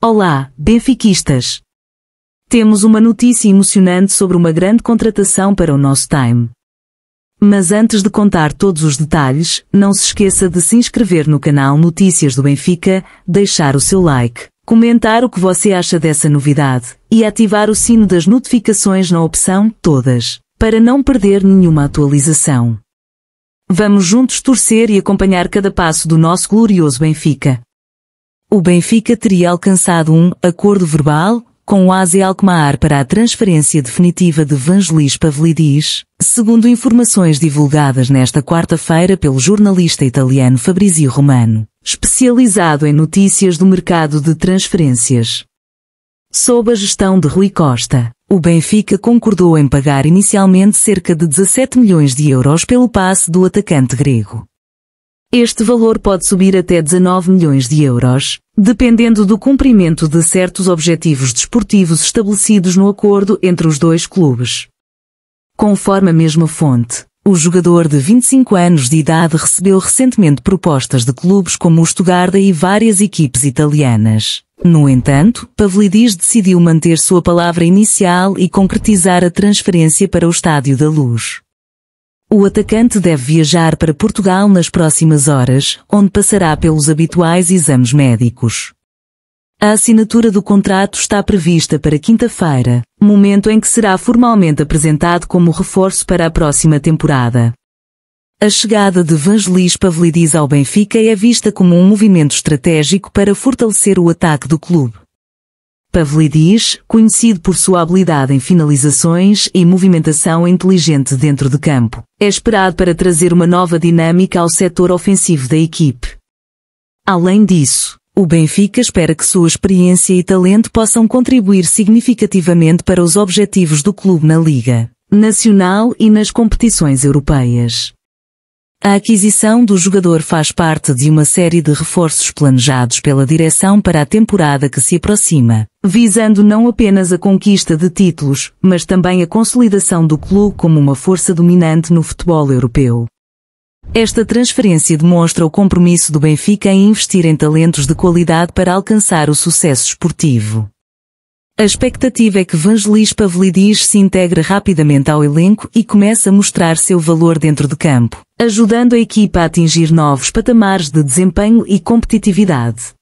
Olá, benfiquistas! Temos uma notícia emocionante sobre uma grande contratação para o nosso time. Mas antes de contar todos os detalhes, não se esqueça de se inscrever no canal Notícias do Benfica, deixar o seu like, comentar o que você acha dessa novidade e ativar o sino das notificações na opção Todas, para não perder nenhuma atualização. Vamos juntos torcer e acompanhar cada passo do nosso glorioso Benfica o Benfica teria alcançado um acordo verbal com o AZ Alkmaar para a transferência definitiva de Vangelis Pavlidis, segundo informações divulgadas nesta quarta-feira pelo jornalista italiano Fabrizio Romano, especializado em notícias do mercado de transferências. Sob a gestão de Rui Costa, o Benfica concordou em pagar inicialmente cerca de 17 milhões de euros pelo passe do atacante grego, este valor pode subir até 19 milhões de euros, dependendo do cumprimento de certos objetivos desportivos estabelecidos no acordo entre os dois clubes. Conforme a mesma fonte, o jogador de 25 anos de idade recebeu recentemente propostas de clubes como o Stuttgart e várias equipes italianas. No entanto, Pavlidis decidiu manter sua palavra inicial e concretizar a transferência para o Estádio da Luz. O atacante deve viajar para Portugal nas próximas horas, onde passará pelos habituais exames médicos. A assinatura do contrato está prevista para quinta-feira, momento em que será formalmente apresentado como reforço para a próxima temporada. A chegada de Vangelis Pavlidis ao Benfica é vista como um movimento estratégico para fortalecer o ataque do clube. Pavlidis, conhecido por sua habilidade em finalizações e movimentação inteligente dentro de campo, é esperado para trazer uma nova dinâmica ao setor ofensivo da equipe. Além disso, o Benfica espera que sua experiência e talento possam contribuir significativamente para os objetivos do clube na Liga Nacional e nas competições europeias. A aquisição do jogador faz parte de uma série de reforços planejados pela direção para a temporada que se aproxima, visando não apenas a conquista de títulos, mas também a consolidação do clube como uma força dominante no futebol europeu. Esta transferência demonstra o compromisso do Benfica em investir em talentos de qualidade para alcançar o sucesso esportivo. A expectativa é que Vangelis Pavlidis se integre rapidamente ao elenco e comece a mostrar seu valor dentro de campo, ajudando a equipa a atingir novos patamares de desempenho e competitividade.